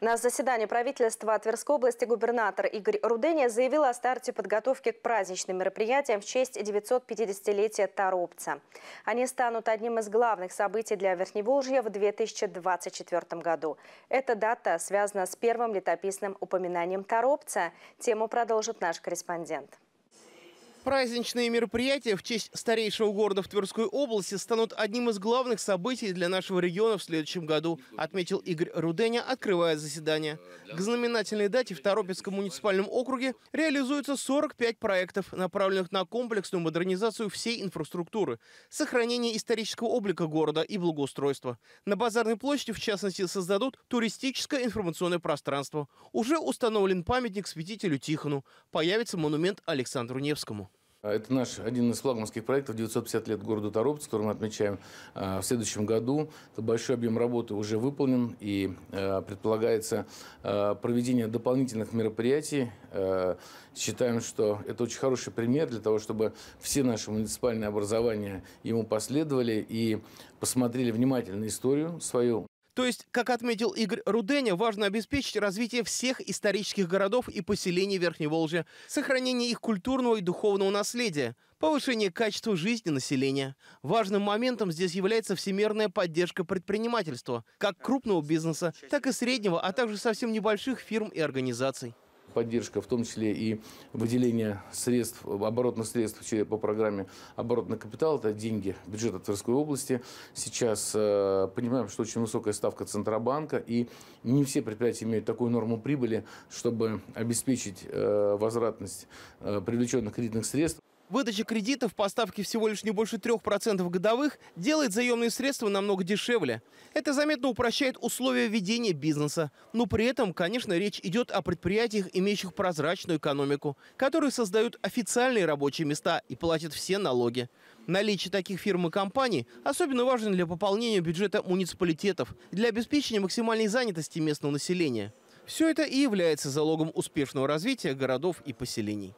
На заседании правительства Тверской области губернатор Игорь Руденя заявил о старте подготовки к праздничным мероприятиям в честь 950-летия Торопца. Они станут одним из главных событий для Верхневолжья в 2024 году. Эта дата связана с первым летописным упоминанием Торопца. Тему продолжит наш корреспондент. Праздничные мероприятия в честь старейшего города в Тверской области станут одним из главных событий для нашего региона в следующем году, отметил Игорь Руденя, открывая заседание. К знаменательной дате в Торопецком муниципальном округе реализуется 45 проектов, направленных на комплексную модернизацию всей инфраструктуры, сохранение исторического облика города и благоустройства. На Базарной площади, в частности, создадут туристическое информационное пространство. Уже установлен памятник святителю Тихону. Появится монумент Александру Невскому. А, это наш один из флагманских проектов «950 лет города Торопец», который мы отмечаем а, в следующем году. Это большой объем работы уже выполнен и а, предполагается проведение дополнительных мероприятий. Считаем, что это очень хороший пример для того, чтобы все наши муниципальные образования ему последовали и посмотрели внимательно историю свою. То есть, как отметил Игорь Руденя, важно обеспечить развитие всех исторических городов и поселений Верхней Волжи, сохранение их культурного и духовного наследия, повышение качества жизни населения. Важным моментом здесь является всемирная поддержка предпринимательства, как крупного бизнеса, так и среднего, а также совсем небольших фирм и организаций поддержка, в том числе и выделение средств, оборотных средств по программе «Оборотный капитал». Это деньги бюджета Тверской области. Сейчас э, понимаем, что очень высокая ставка Центробанка, и не все предприятия имеют такую норму прибыли, чтобы обеспечить э, возвратность э, привлеченных кредитных средств. Выдача кредитов по ставке всего лишь не больше 3% годовых делает заемные средства намного дешевле. Это заметно упрощает условия ведения бизнеса. Но при этом, конечно, речь идет о предприятиях, имеющих прозрачную экономику, которые создают официальные рабочие места и платят все налоги. Наличие таких фирм и компаний особенно важно для пополнения бюджета муниципалитетов, для обеспечения максимальной занятости местного населения. Все это и является залогом успешного развития городов и поселений.